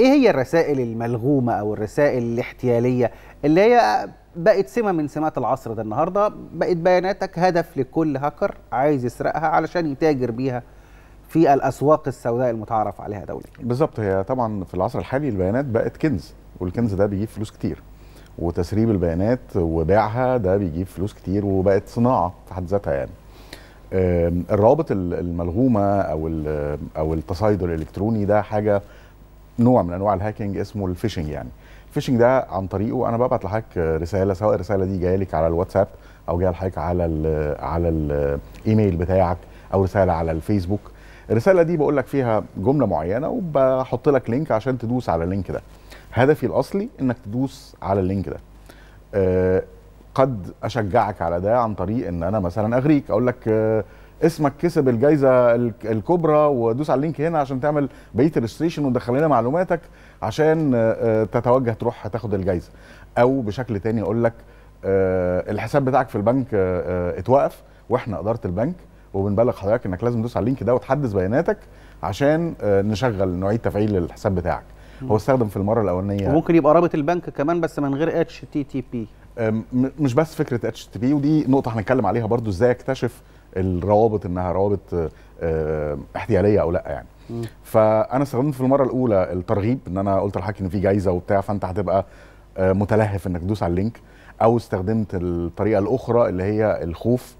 ايه هي الرسائل الملغومه او الرسائل الاحتياليه اللي هي بقت سمه من سمات العصر ده النهارده بقت بياناتك هدف لكل هاكر عايز يسرقها علشان يتاجر بيها في الاسواق السوداء المتعارف عليها دوليا بالظبط هي طبعا في العصر الحالي البيانات بقت كنز والكنز ده بيجيب فلوس كتير وتسريب البيانات وبيعها ده بيجيب فلوس كتير وبقت صناعه في حد ذاتها يعني الروابط الملغومه او او التصيد الالكتروني ده حاجه نوع من انواع الهاكينج اسمه الفيشنج يعني الفيشنج ده عن طريقه انا ببعت لحضرتك رساله سواء الرساله دي جايه لك على الواتساب او جايه لحضرتك على الـ على الايميل بتاعك او رساله على الفيسبوك الرساله دي بقول لك فيها جمله معينه وبحط لك لينك عشان تدوس على اللينك ده هدفي الاصلي انك تدوس على اللينك ده آه، قد اشجعك على ده عن طريق ان انا مثلا اغريك اقول لك أه اسمك كسب الجائزه الكبرى ودوس على اللينك هنا عشان تعمل بقيه الريجستريشن وتدخل لنا معلوماتك عشان آه، آه، تتوجه تروح تاخد الجائزه او بشكل تاني اقول لك آه، الحساب بتاعك في البنك اتوقف واحنا اداره البنك وبنبلغ حضرتك انك لازم تدوس على اللينك ده وتحدث بياناتك عشان نشغل نعيد تفعيل الحساب بتاعك هو استخدم في المره الاولانيه وممكن يبقى رابط البنك كمان بس من غير اتش تي تي بي مش بس فكره اتش تي بي ودي نقطه هنتكلم عليها برضو ازاي اكتشف الروابط انها روابط آه، آه، احتياليه او لا يعني فانا استخدمت في المره الاولى الترغيب ان انا قلت لحضرتك ان في جايزه وبتاع فانت هتبقى آه، متلهف انك تدوس على اللينك او استخدمت الطريقه الاخرى اللي هي الخوف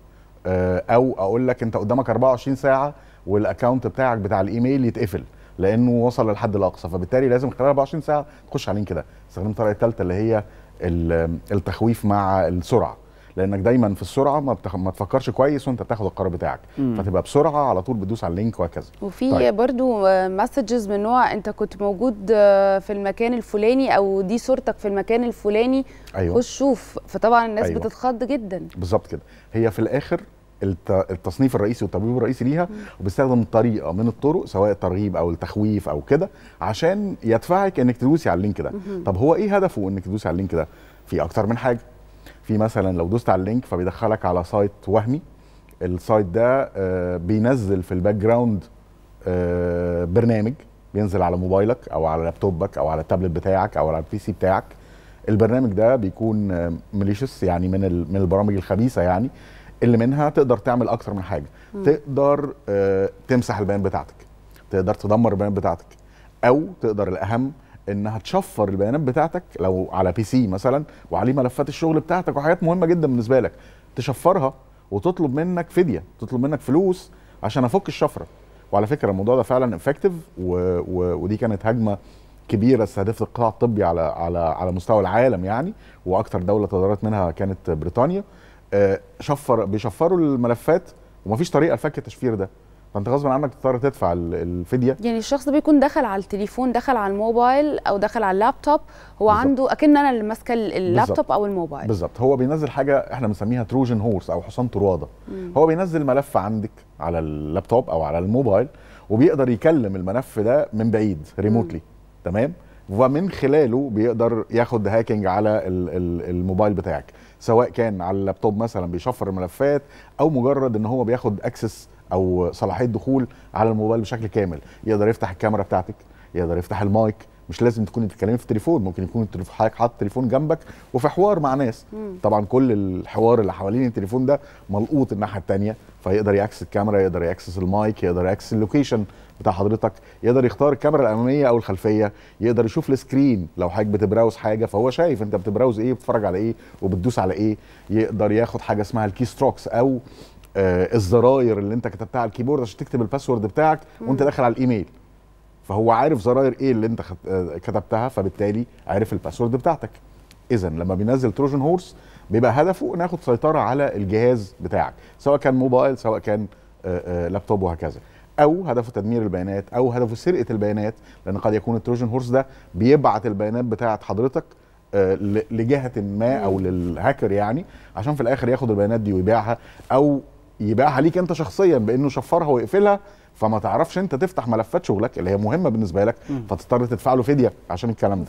او اقول لك انت قدامك 24 ساعه والاكونت بتاعك بتاع الايميل يتقفل لانه وصل للحد الاقصى فبالتالي لازم خلال 24 ساعه تخش على اللينك ده استخدمت الطريقه الثالثه اللي هي التخويف مع السرعه لانك دايما في السرعه ما, بتخ... ما تفكرش كويس وانت بتاخد القرار بتاعك مم. فتبقى بسرعه على طول بتدوس على اللينك وهكذا وفي طيب. برضو مسجز من نوع انت كنت موجود في المكان الفلاني او دي صورتك في المكان الفلاني أيوة. خش شوف فطبعا الناس أيوة. بتتخض جدا بالظبط كده هي في الاخر التصنيف الرئيسي والتبويب الرئيسي ليها وبيستخدم طريقه من الطرق سواء الترغيب او التخويف او كده عشان يدفعك انك تدوسي على اللينك ده طب هو ايه هدفه انك تدوسي على اللينك ده في اكتر من حاجه في مثلا لو دوست على اللينك فبيدخلك على سايت وهمي السايت ده آه، بينزل في الباك جراوند آه، برنامج بينزل على موبايلك او على لابتوبك او على التابلت بتاعك او على البي سي بتاعك البرنامج ده بيكون مليشيس آه، يعني من من البرامج الخبيثه يعني اللي منها تقدر تعمل اكتر من حاجه م. تقدر تمسح البيانات بتاعتك تقدر تدمر البيانات بتاعتك او تقدر الاهم ان هتشفر البيانات بتاعتك لو على بي سي مثلا وعليه ملفات الشغل بتاعتك وحاجات مهمه جدا بالنسبه لك تشفرها وتطلب منك فديه تطلب منك فلوس عشان افك الشفره وعلى فكره الموضوع ده فعلا افكتيف و... و... ودي كانت هجمه كبيره استهدفت القطاع الطبي على على على مستوى العالم يعني واكثر دوله تضررت منها كانت بريطانيا آه، شفر بيشفروا الملفات ومفيش طريقه لفك التشفير ده فانت غصب عنك تضطر تدفع الفديه يعني الشخص ده بيكون دخل على التليفون دخل على الموبايل او دخل على اللابتوب هو بالزبط. عنده اكن انا اللي ماسكه اللابتوب او الموبايل بالظبط هو بينزل حاجه احنا بنسميها تروجن هورس او حصان طرواده هو بينزل ملف عندك على اللابتوب او على الموبايل وبيقدر يكلم الملف ده من بعيد ريموتلي تمام ومن خلاله بيقدر ياخد هاكينج على الموبايل بتاعك سواء كان على اللابتوب مثلا بيشفر الملفات او مجرد ان هو بياخد اكسس او صلاحيه دخول على الموبايل بشكل كامل يقدر يفتح الكاميرا بتاعتك يقدر يفتح المايك مش لازم تكوني بتتكلمي في التليفون ممكن يكون حضرتك حاطط تليفون جنبك وفي حوار مع ناس مم. طبعا كل الحوار اللي حوالين التليفون ده ملقوط الناحيه الثانيه فيقدر ياكسس الكاميرا يقدر ياكسس المايك يقدر ياكسس اللوكيشن بتاع حضرتك يقدر يختار الكاميرا الاماميه او الخلفيه يقدر يشوف السكرين لو حضرتك بتبراوز حاجه فهو شايف انت بتبراوز ايه بتتفرج على ايه وبتدوس على ايه يقدر ياخد حاجه اسمها الكي ستروكس او آه، الزراير اللي انت كتبتها على الكيبورد عشان تكتب الباسورد بتاعك وانت داخل على الايميل فهو عارف زراير ايه اللي انت آه، كتبتها فبالتالي عارف الباسورد بتاعتك اذا لما بينزل تروجن هورس بيبقى هدفه ناخد سيطره على الجهاز بتاعك سواء كان موبايل سواء كان آه، لابتوب وهكذا او هدفه تدمير البيانات او هدفه سرقه البيانات لان قد يكون التروجن هورس ده بيبعت البيانات بتاعه حضرتك لجهه ما او للهاكر يعني عشان في الاخر ياخد البيانات دي ويبيعها او يبيعها ليك انت شخصيا بانه شفرها ويقفلها فما تعرفش انت تفتح ملفات شغلك اللي هي مهمه بالنسبه لك فتضطر تدفع له فديه عشان الكلام ده